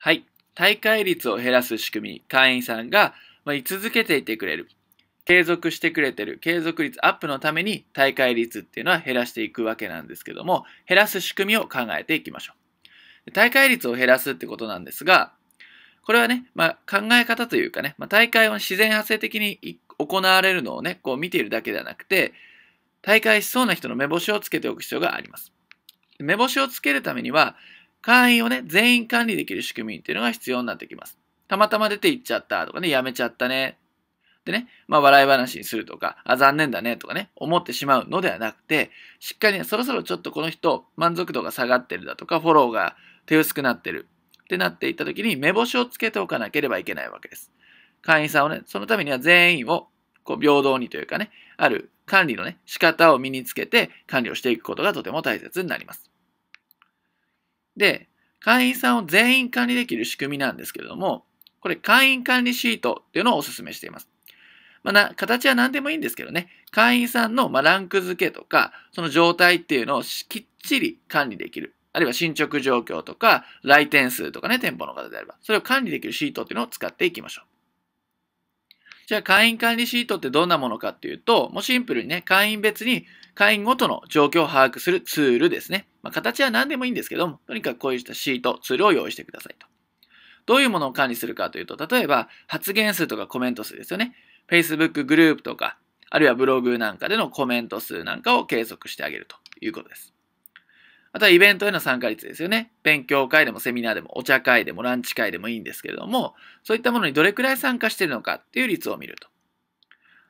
はい。大会率を減らす仕組み、会員さんが、ま居続けていてくれる。継続してくれてる。継続率アップのために、大会率っていうのは減らしていくわけなんですけども、減らす仕組みを考えていきましょう。大会率を減らすってことなんですが、これはね、まあ、考え方というかね、まあ、大会は自然発生的に行われるのをね、こう見ているだけではなくて、大会しそうな人の目星をつけておく必要があります。目星をつけるためには、会員をね、全員管理できる仕組みっていうのが必要になってきます。たまたま出て行っちゃったとかね、やめちゃったね。でね、まあ笑い話にするとか、あ、残念だねとかね、思ってしまうのではなくて、しっかりね、そろそろちょっとこの人、満足度が下がってるだとか、フォローが手薄くなってるってなっていった時に、目星をつけておかなければいけないわけです。会員さんをね、そのためには全員をこう平等にというかね、ある管理のね、仕方を身につけて管理をしていくことがとても大切になります。で、会員さんを全員管理できる仕組みなんですけれども、これ会員管理シートっていうのをお勧めしています。まあ、な形は何でもいいんですけどね、会員さんのまランク付けとか、その状態っていうのをきっちり管理できる。あるいは進捗状況とか、来店数とかね、店舗の方であれば、それを管理できるシートっていうのを使っていきましょう。じゃあ会員管理シートってどんなものかっていうと、もうシンプルにね、会員別に会員ごとの状況を把握するツールですね。まあ、形は何でもいいんですけども、とにかくこういったシート、ツールを用意してくださいと。どういうものを管理するかというと、例えば発言数とかコメント数ですよね。Facebook グループとか、あるいはブログなんかでのコメント数なんかを計測してあげるということです。あとはイベントへの参加率ですよね。勉強会でもセミナーでもお茶会でもランチ会でもいいんですけれども、そういったものにどれくらい参加しているのかっていう率を見ると。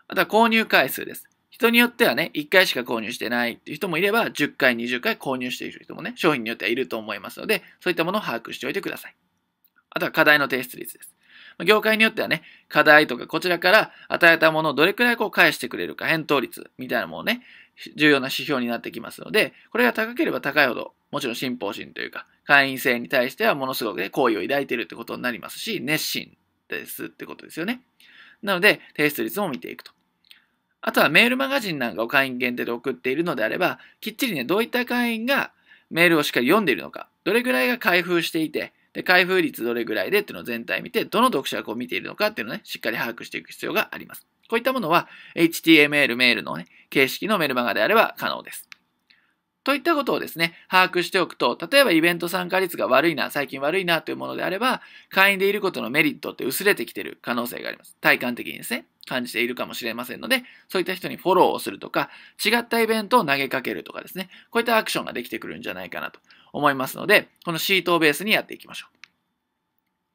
あとは購入回数です。人によってはね、1回しか購入してないっていう人もいれば、10回、20回購入している人もね、商品によってはいると思いますので、そういったものを把握しておいてください。あとは課題の提出率です。業界によってはね、課題とかこちらから与えたものをどれくらいこう返してくれるか、返答率みたいなものね、重要な指標になってきますので、これが高ければ高いほど、もちろん信奉心というか、会員制に対してはものすごくね、好意を抱いているってことになりますし、熱心ですってことですよね。なので、提出率も見ていくと。あとはメールマガジンなんかを会員限定で送っているのであれば、きっちりね、どういった会員がメールをしっかり読んでいるのか、どれぐらいが開封していて、で開封率どれぐらいでっていうのを全体見て、どの読者がこう見ているのかっていうのをね、しっかり把握していく必要があります。こういったものは HTML メールのね、形式のメルマガであれば可能です。といったことをですね、把握しておくと、例えばイベント参加率が悪いな、最近悪いなというものであれば、会員でいることのメリットって薄れてきてる可能性があります。体感的にですね、感じているかもしれませんので、そういった人にフォローをするとか、違ったイベントを投げかけるとかですね、こういったアクションができてくるんじゃないかなと思いますので、このシートをベースにやっていきましょ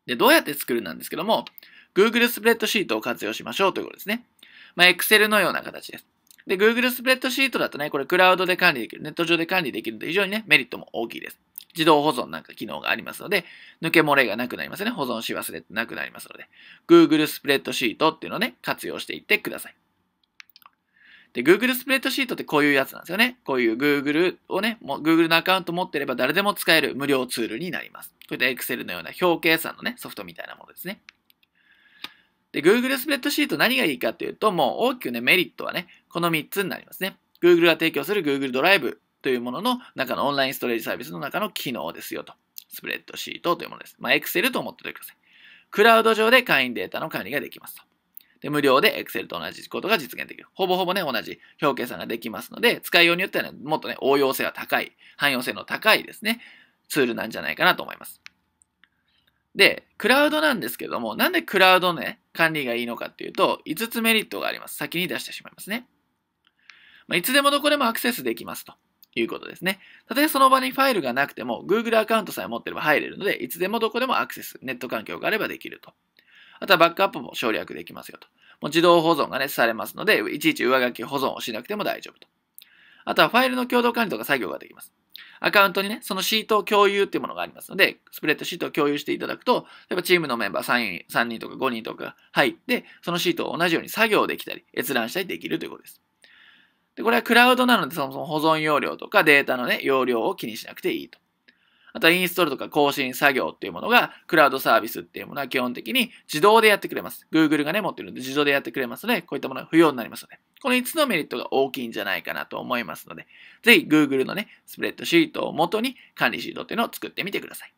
う。で、どうやって作るなんですけども、Google スプレッドシートを活用しましょうということですね。まあ、Excel のような形です。で、Google スプレッドシートだとね、これクラウドで管理できる、ネット上で管理できるので、非常にね、メリットも大きいです。自動保存なんか機能がありますので、抜け漏れがなくなりますね。保存し忘れてなくなりますので、Google スプレッドシートっていうのをね、活用していってください。で、Google スプレッドシートってこういうやつなんですよね。こういう Google をね、も Google のアカウント持ってれば誰でも使える無料ツールになります。こういった Excel のような表計算のね、ソフトみたいなものですね。で、Google スプレッドシート何がいいかっていうと、もう大きくね、メリットはね、この3つになりますね。Google が提供する Google ドライブというものの中のオンラインストレージサービスの中の機能ですよと。スプレッドシートというものです。まあ、Excel と思っておいてください。クラウド上で会員データの管理ができますと。で、無料で Excel と同じことが実現できる。ほぼほぼね、同じ表計算ができますので、使いようによってはね、もっとね、応用性は高い、汎用性の高いですね、ツールなんじゃないかなと思います。で、クラウドなんですけども、なんでクラウドね、管理がいいのかっていうと、5つメリットがあります。先に出してしまいますね。まあ、いつでもどこでもアクセスできますということですね。例ええその場にファイルがなくても、Google アカウントさえ持ってれば入れるので、いつでもどこでもアクセス、ネット環境があればできると。あとはバックアップも省略できますよと。もう自動保存がね、されますので、いちいち上書き保存をしなくても大丈夫と。あとはファイルの共同管理とか作業ができます。アカウントにね、そのシート共有っていうものがありますので、スプレッドシートを共有していただくと、例えばチームのメンバー3人 ,3 人とか5人とか入って、そのシートを同じように作業できたり、閲覧したりできるということです。でこれはクラウドなので、そもそも保存容量とかデータのね、容量を気にしなくていいと。あとはインストールとか更新作業っていうものが、クラウドサービスっていうものは基本的に自動でやってくれます。Google がね、持ってるので自動でやってくれますので、こういったものは不要になりますので、ね。この5つのメリットが大きいんじゃないかなと思いますので、ぜひ Google のね、スプレッドシートを元に管理シートっていうのを作ってみてください。